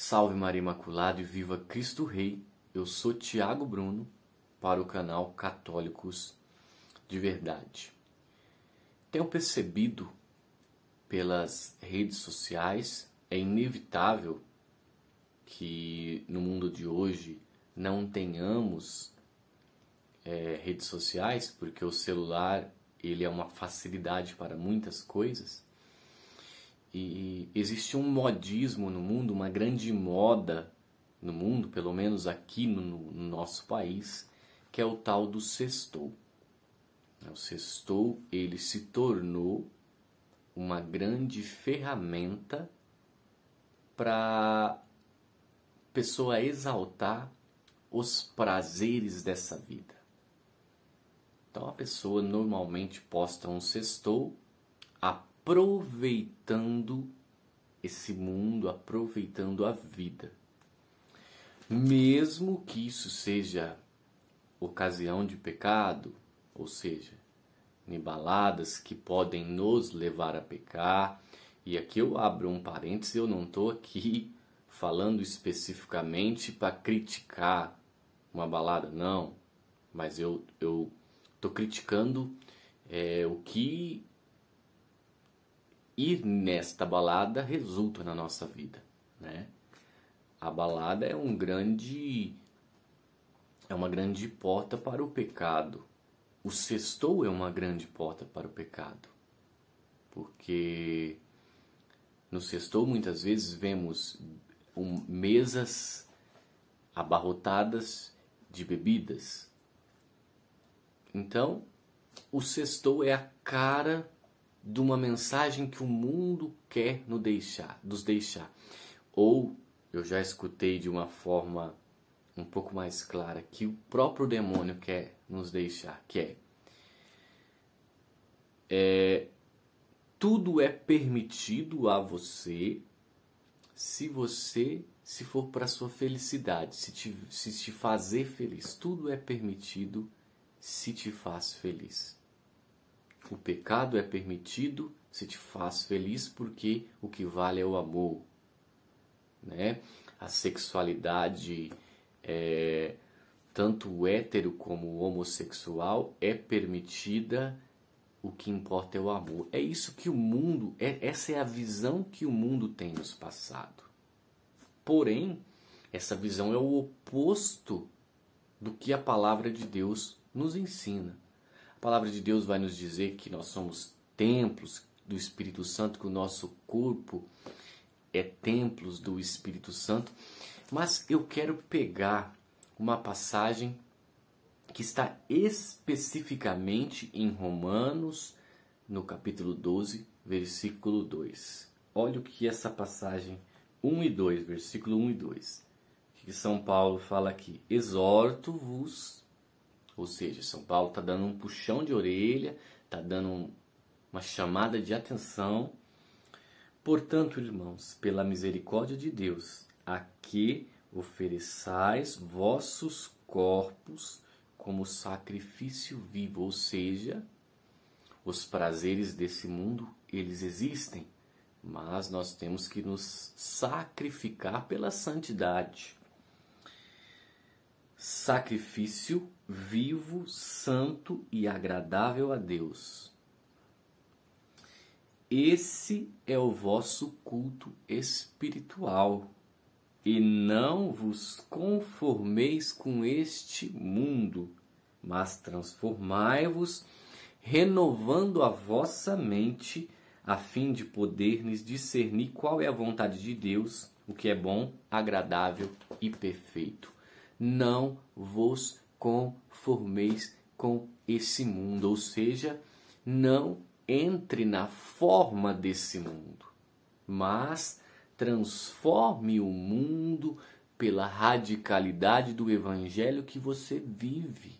Salve Maria Imaculada e viva Cristo Rei. Eu sou Tiago Bruno para o canal Católicos de Verdade. Tenho percebido pelas redes sociais, é inevitável que no mundo de hoje não tenhamos é, redes sociais, porque o celular ele é uma facilidade para muitas coisas. E existe um modismo no mundo, uma grande moda no mundo, pelo menos aqui no, no nosso país, que é o tal do sextou. O sextou ele se tornou uma grande ferramenta para pessoa exaltar os prazeres dessa vida. Então a pessoa normalmente posta um sextou, a aproveitando esse mundo, aproveitando a vida. Mesmo que isso seja ocasião de pecado, ou seja, em baladas que podem nos levar a pecar, e aqui eu abro um parênteses, eu não estou aqui falando especificamente para criticar uma balada, não, mas eu estou criticando é, o que ir nesta balada resulta na nossa vida, né? A balada é um grande é uma grande porta para o pecado. O sextou é uma grande porta para o pecado. Porque no sextou muitas vezes vemos um, mesas abarrotadas de bebidas. Então, o sextou é a cara de uma mensagem que o mundo quer nos deixar, nos deixar. Ou eu já escutei de uma forma um pouco mais clara que o próprio demônio quer nos deixar, que é, é tudo é permitido a você se você se for para sua felicidade, se te, se te fazer feliz. Tudo é permitido se te faz feliz. O pecado é permitido se te faz feliz porque o que vale é o amor. Né? A sexualidade, é, tanto hétero como homossexual, é permitida. O que importa é o amor. É isso que o mundo, é, essa é a visão que o mundo tem nos passado. Porém, essa visão é o oposto do que a palavra de Deus nos ensina. A palavra de Deus vai nos dizer que nós somos templos do Espírito Santo, que o nosso corpo é templos do Espírito Santo. Mas eu quero pegar uma passagem que está especificamente em Romanos, no capítulo 12, versículo 2. Olha o que essa passagem 1 e 2, versículo 1 e 2, que São Paulo fala aqui: Exorto-vos, ou seja, São Paulo está dando um puxão de orelha, está dando uma chamada de atenção. Portanto, irmãos, pela misericórdia de Deus, a que ofereçais vossos corpos como sacrifício vivo, ou seja, os prazeres desse mundo, eles existem, mas nós temos que nos sacrificar pela santidade sacrifício vivo, santo e agradável a Deus. Esse é o vosso culto espiritual. E não vos conformeis com este mundo, mas transformai-vos, renovando a vossa mente, a fim de poderes discernir qual é a vontade de Deus, o que é bom, agradável e perfeito não vos conformeis com esse mundo, ou seja, não entre na forma desse mundo, mas transforme o mundo pela radicalidade do evangelho que você vive.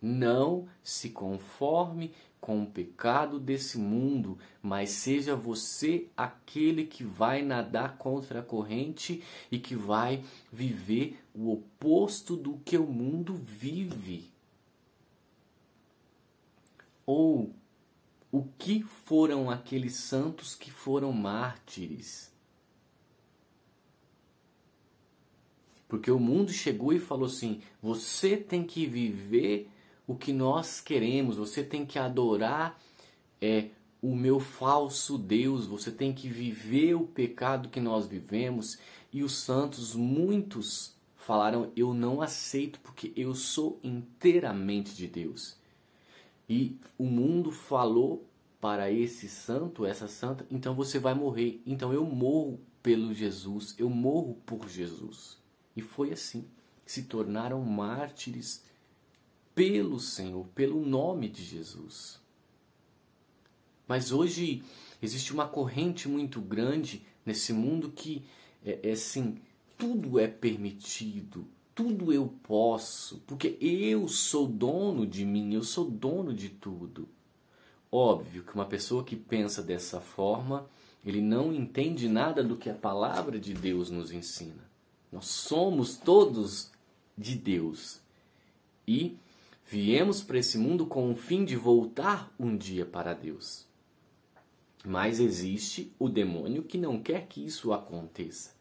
Não se conforme com o pecado desse mundo, mas seja você aquele que vai nadar contra a corrente e que vai viver o oposto do que o mundo vive. Ou o que foram aqueles santos que foram mártires? Porque o mundo chegou e falou assim: você tem que viver o que nós queremos, você tem que adorar é o meu falso Deus, você tem que viver o pecado que nós vivemos. E os santos, muitos falaram: Eu não aceito porque eu sou inteiramente de Deus. E o mundo falou para esse santo, essa santa: Então você vai morrer. Então eu morro pelo Jesus, eu morro por Jesus. E foi assim. Se tornaram mártires pelo Senhor, pelo nome de Jesus. Mas hoje existe uma corrente muito grande nesse mundo que é, é assim, tudo é permitido, tudo eu posso, porque eu sou dono de mim, eu sou dono de tudo. Óbvio que uma pessoa que pensa dessa forma, ele não entende nada do que a palavra de Deus nos ensina. Nós somos todos de Deus. E Viemos para esse mundo com o fim de voltar um dia para Deus. Mas existe o demônio que não quer que isso aconteça.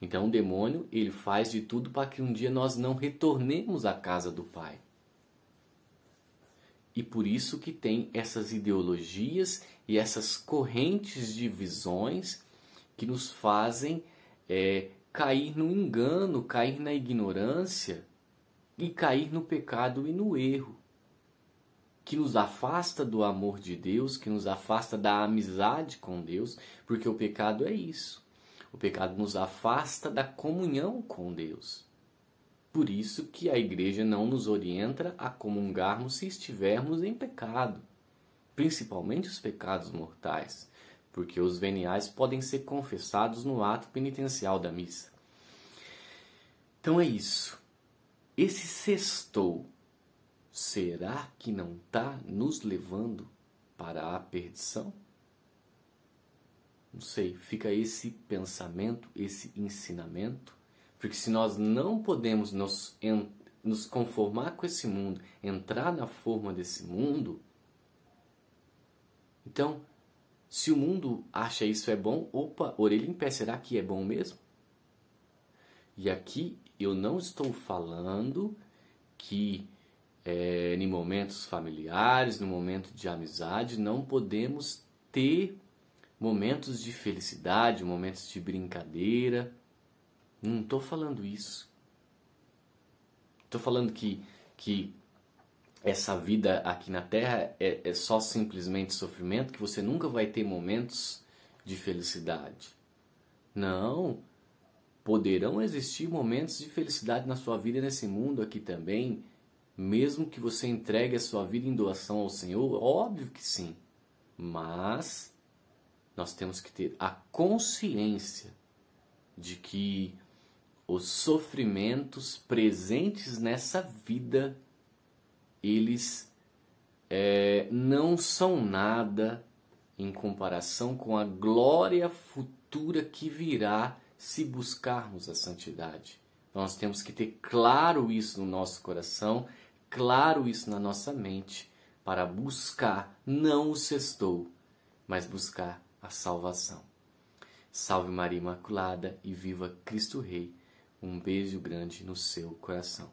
Então o demônio, ele faz de tudo para que um dia nós não retornemos à casa do Pai. E por isso que tem essas ideologias e essas correntes de visões que nos fazem é, cair no engano, cair na ignorância e cair no pecado e no erro, que nos afasta do amor de Deus, que nos afasta da amizade com Deus, porque o pecado é isso. O pecado nos afasta da comunhão com Deus. Por isso que a igreja não nos orienta a comungarmos se estivermos em pecado, principalmente os pecados mortais, porque os veniais podem ser confessados no ato penitencial da missa. Então é isso. Esse sextou, será que não está nos levando para a perdição? Não sei, fica esse pensamento, esse ensinamento, porque se nós não podemos nos, en, nos conformar com esse mundo, entrar na forma desse mundo, então, se o mundo acha isso é bom, opa, orelha em pé, será que é bom mesmo? E aqui eu não estou falando que é, em momentos familiares, no momento de amizade, não podemos ter momentos de felicidade, momentos de brincadeira. Não estou falando isso. Estou falando que, que essa vida aqui na Terra é, é só simplesmente sofrimento, que você nunca vai ter momentos de felicidade. Não, Poderão existir momentos de felicidade na sua vida nesse mundo aqui também, mesmo que você entregue a sua vida em doação ao Senhor? Óbvio que sim. Mas nós temos que ter a consciência de que os sofrimentos presentes nessa vida, eles é, não são nada em comparação com a glória futura que virá se buscarmos a santidade. Nós temos que ter claro isso no nosso coração, claro isso na nossa mente, para buscar não o sextou, mas buscar a salvação. Salve Maria Imaculada e viva Cristo Rei. Um beijo grande no seu coração.